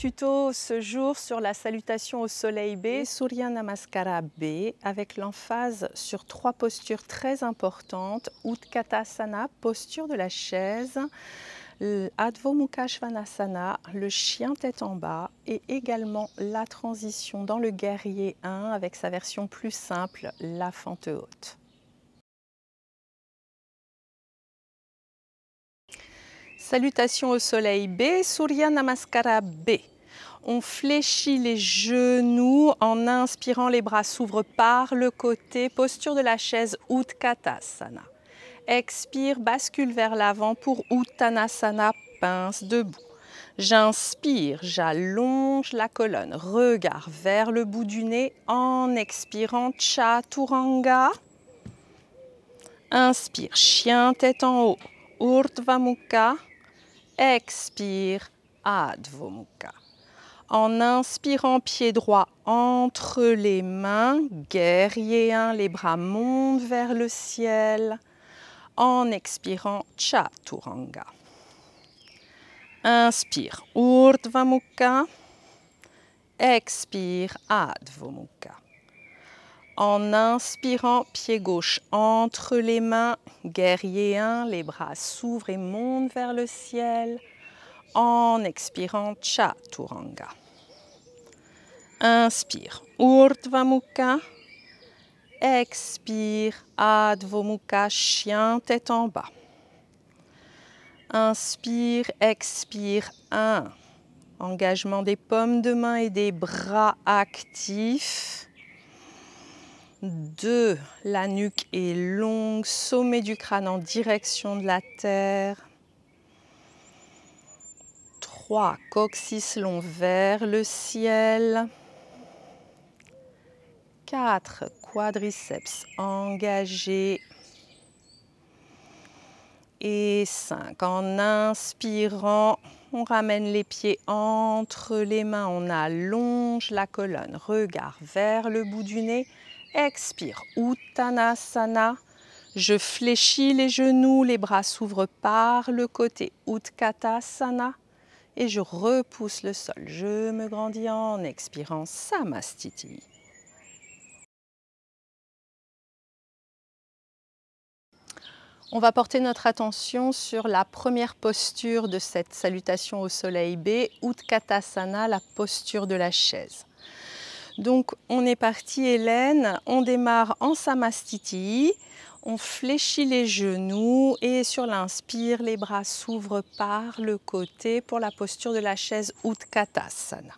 tuto ce jour sur la salutation au soleil B, Surya Namaskara B, avec l'emphase sur trois postures très importantes, Utkatasana, posture de la chaise, Advo Svanasana, le chien tête en bas, et également la transition dans le guerrier 1 avec sa version plus simple, la fente haute. Salutations au soleil B, Surya Namaskara B. On fléchit les genoux en inspirant, les bras s'ouvrent par le côté, posture de la chaise Utkatasana. Expire, bascule vers l'avant pour Uttanasana, pince debout. J'inspire, j'allonge la colonne, regard vers le bout du nez en expirant Chaturanga. Inspire, chien tête en haut, Urdhva Mukha. Expire, Adho Mukha. En inspirant, pied droit entre les mains, guerrier 1, les bras montent vers le ciel. En expirant, Chaturanga. Inspire, Urdhva Expire, Adho en inspirant, pied gauche entre les mains, guerrier 1, les bras s'ouvrent et montent vers le ciel. En expirant, chaturanga. Inspire, Urdhva Expire, advo Mukha, chien tête en bas. Inspire, expire, 1. Engagement des pommes de main et des bras actifs. 2. La nuque est longue, sommet du crâne en direction de la terre. 3. Coccyx long vers le ciel. 4. Quadriceps engagés. Et 5. En inspirant, on ramène les pieds entre les mains. On allonge la colonne. Regard vers le bout du nez. Expire. Uttanasana. Je fléchis les genoux, les bras s'ouvrent par le côté. Utkatasana. Et je repousse le sol. Je me grandis en expirant. Samastiti. On va porter notre attention sur la première posture de cette salutation au soleil B, Utkatasana, la posture de la chaise. Donc on est parti Hélène, on démarre en Samastiti, on fléchit les genoux et sur l'inspire, les bras s'ouvrent par le côté pour la posture de la chaise Utkatasana.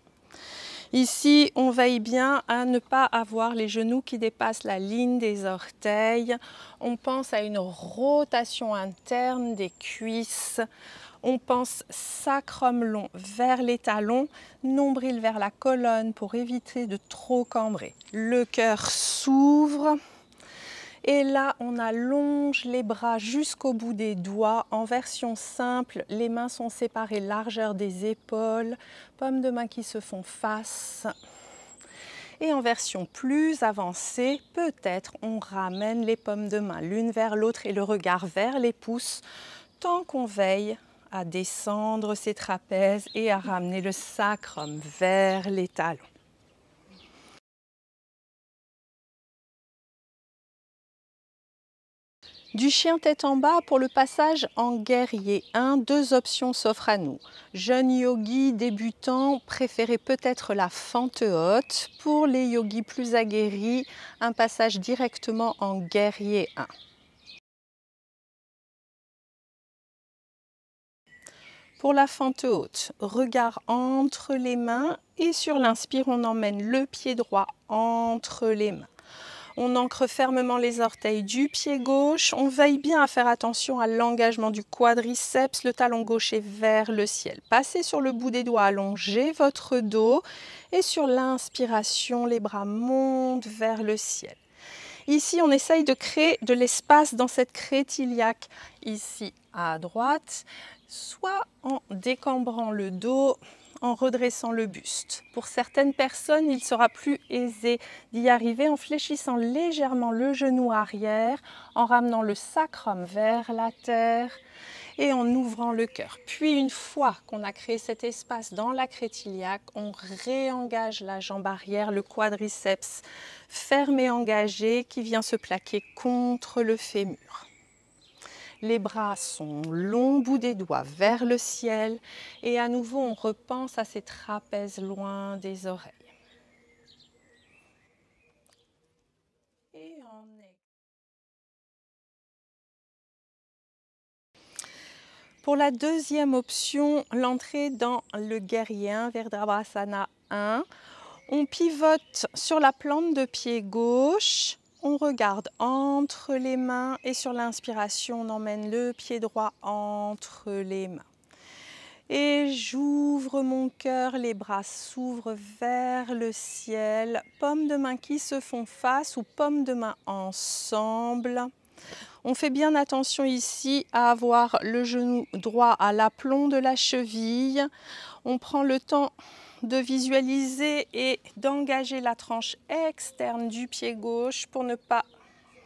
Ici, on veille bien à ne pas avoir les genoux qui dépassent la ligne des orteils. On pense à une rotation interne des cuisses. On pense sacrum long vers les talons, nombril vers la colonne pour éviter de trop cambrer. Le cœur s'ouvre. Et là, on allonge les bras jusqu'au bout des doigts. En version simple, les mains sont séparées largeur des épaules, pommes de main qui se font face. Et en version plus avancée, peut-être on ramène les pommes de main l'une vers l'autre et le regard vers les pouces tant qu'on veille à descendre ses trapèzes et à ramener le sacrum vers les talons. Du chien tête en bas pour le passage en guerrier 1, deux options s'offrent à nous. Jeune yogi débutant, préférez peut-être la fente haute. Pour les yogis plus aguerris, un passage directement en guerrier 1. Pour la fente haute, regard entre les mains et sur l'inspire, on emmène le pied droit entre les mains. On ancre fermement les orteils du pied gauche. On veille bien à faire attention à l'engagement du quadriceps. Le talon gauche est vers le ciel. Passez sur le bout des doigts, allongez votre dos. Et sur l'inspiration, les bras montent vers le ciel. Ici, on essaye de créer de l'espace dans cette crétiliaque Ici à droite soit en décambrant le dos, en redressant le buste. Pour certaines personnes, il sera plus aisé d'y arriver en fléchissant légèrement le genou arrière, en ramenant le sacrum vers la terre et en ouvrant le cœur. Puis une fois qu'on a créé cet espace dans la crétiliaque, on réengage la jambe arrière, le quadriceps ferme et engagé qui vient se plaquer contre le fémur. Les bras sont longs, bout des doigts vers le ciel. Et à nouveau, on repense à ces trapèzes loin des oreilles. Pour la deuxième option, l'entrée dans le guerrier 1, Verdrabhasana 1, on pivote sur la plante de pied gauche on regarde entre les mains et sur l'inspiration, on emmène le pied droit entre les mains. Et j'ouvre mon cœur, les bras s'ouvrent vers le ciel, pommes de main qui se font face ou pommes de main ensemble. On fait bien attention ici à avoir le genou droit à l'aplomb de la cheville. On prend le temps de visualiser et d'engager la tranche externe du pied gauche pour ne pas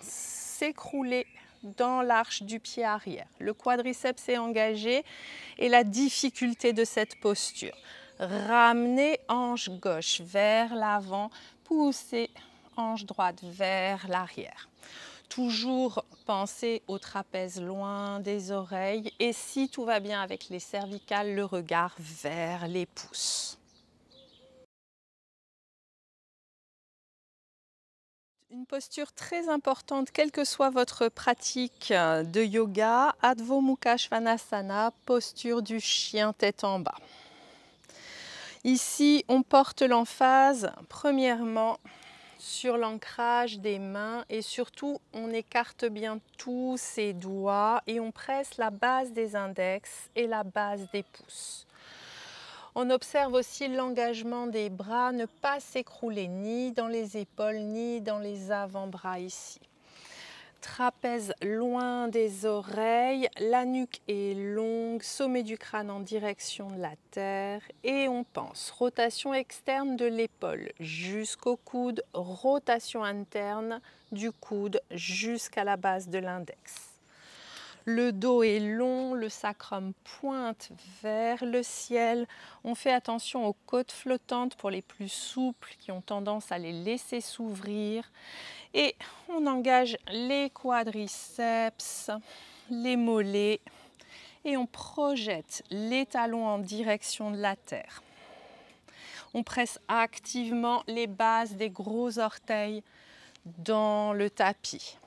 s'écrouler dans l'arche du pied arrière. Le quadriceps est engagé et la difficulté de cette posture. Ramenez hanche gauche vers l'avant, pousser hanche droite vers l'arrière. Toujours penser au trapèze loin des oreilles et si tout va bien avec les cervicales, le regard vers les pouces. Une posture très importante, quelle que soit votre pratique euh, de yoga, Adho Mukha Svanasana, posture du chien tête en bas. Ici, on porte l'emphase premièrement sur l'ancrage des mains et surtout on écarte bien tous ses doigts et on presse la base des index et la base des pouces. On observe aussi l'engagement des bras, ne pas s'écrouler ni dans les épaules ni dans les avant-bras ici. Trapèze loin des oreilles, la nuque est longue, sommet du crâne en direction de la terre et on pense rotation externe de l'épaule jusqu'au coude, rotation interne du coude jusqu'à la base de l'index. Le dos est long, le sacrum pointe vers le ciel. On fait attention aux côtes flottantes pour les plus souples qui ont tendance à les laisser s'ouvrir. Et on engage les quadriceps, les mollets et on projette les talons en direction de la terre. On presse activement les bases des gros orteils dans le tapis.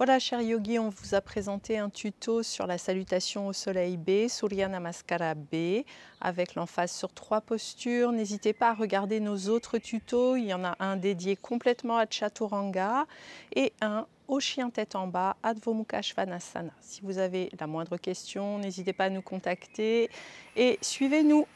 Voilà, cher yogi, on vous a présenté un tuto sur la salutation au soleil B, Surya Namaskara B, avec l'emphase sur trois postures. N'hésitez pas à regarder nos autres tutos. Il y en a un dédié complètement à Chaturanga et un au chien tête en bas, Mukha Svanasana. Si vous avez la moindre question, n'hésitez pas à nous contacter et suivez-nous.